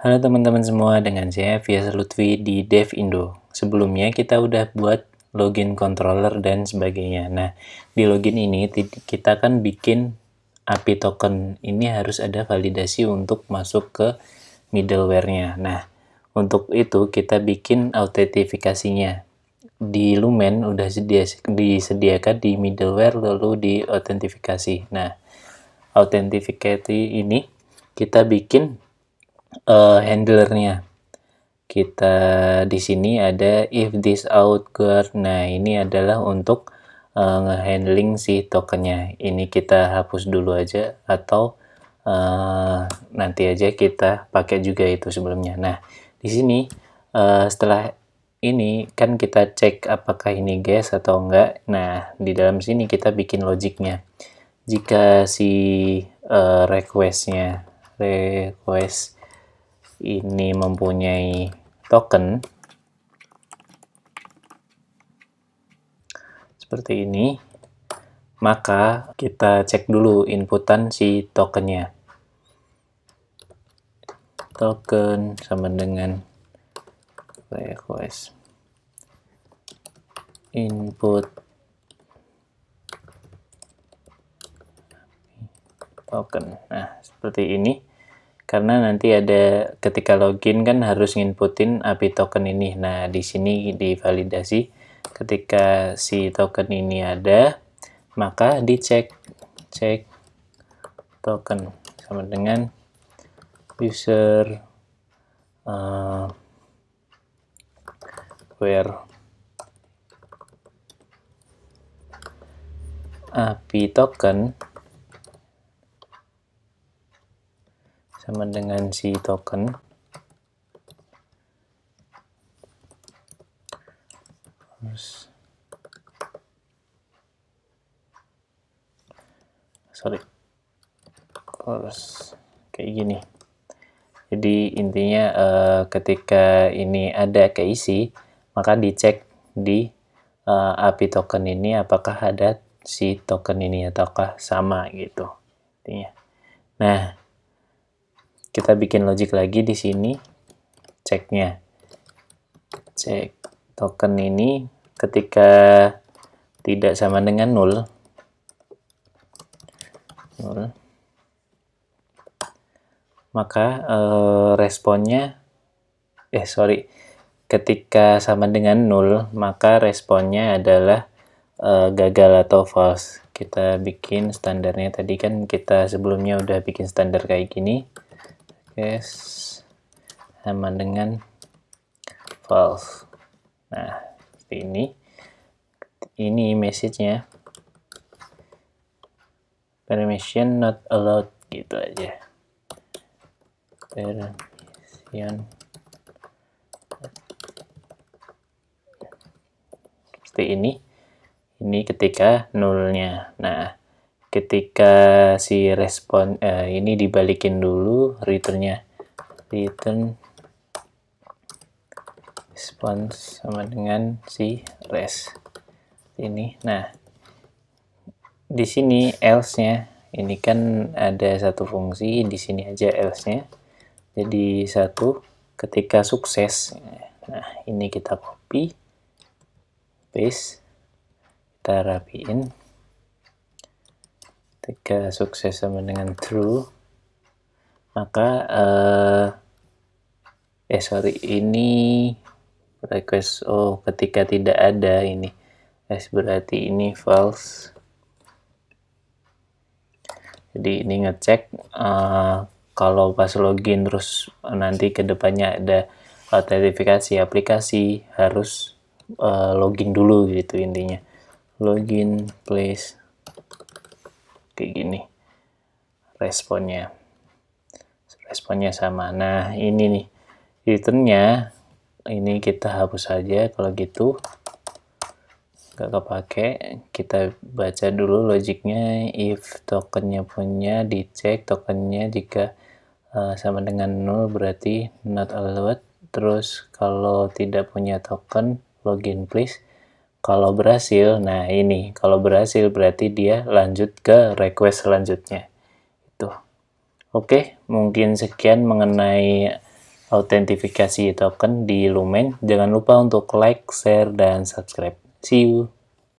Halo teman-teman semua, dengan saya Fias Lutfi di Dev Indo. Sebelumnya kita udah buat login controller dan sebagainya. Nah, di login ini kita kan bikin API token. Ini harus ada validasi untuk masuk ke middleware-nya. Nah, untuk itu kita bikin autentifikasinya. Di Lumen udah disediakan di middleware lalu di autentifikasi. Nah, autentifikasi ini kita bikin uh, handlernya kita di sini ada if this out guard nah ini adalah untuk uh, ngehandling si tokennya ini kita hapus dulu aja atau uh, nanti aja kita pakai juga itu sebelumnya nah di sini uh, setelah ini kan kita cek apakah ini gas atau enggak nah di dalam sini kita bikin logiknya jika si uh, requestnya request ini mempunyai token seperti ini, maka kita cek dulu inputan si tokennya. Token sama dengan request input token. Nah, seperti ini karena nanti ada ketika login kan harus nginputin API token ini. Nah, di sini divalidasi ketika si token ini ada, maka dicek cek token sama dengan user uh, where API token sama dengan si token terus sorry terus kayak gini jadi intinya uh, ketika ini ada keisi maka dicek di uh, eh, API token ini apakah ada si token ini ataukah sama gitu intinya nah kita bikin logic lagi di sini ceknya cek token ini ketika tidak sama dengan nol nol maka eh, responnya eh sorry ketika sama dengan nol maka responnya adalah eh, gagal atau false kita bikin standarnya tadi kan kita sebelumnya udah bikin standar kayak gini case sama dengan false nah seperti ini ini message-nya permission not allowed gitu aja permission seperti ini ini ketika nolnya nah ketika si respon eh, ini dibalikin dulu returnnya return response sama dengan si res ini nah di sini else nya ini kan ada satu fungsi di sini aja else nya jadi satu ketika sukses nah ini kita copy paste kita rapiin 3 sukses sama dengan true maka uh, eh sorry ini request oh ketika tidak ada ini S berarti ini false jadi ini ngecek uh, kalau pas login terus nanti kedepannya ada autentifikasi aplikasi harus uh, login dulu gitu intinya login please kayak gini responnya responnya sama nah ini nih returnnya ini kita hapus saja kalau gitu nggak kepake kita baca dulu logiknya if tokennya punya dicek tokennya jika uh, sama dengan nol berarti not allowed terus kalau tidak punya token login please kalau berhasil, nah ini, kalau berhasil berarti dia lanjut ke request selanjutnya. Itu. Oke, mungkin sekian mengenai autentifikasi token di Lumen. Jangan lupa untuk like, share, dan subscribe. See you!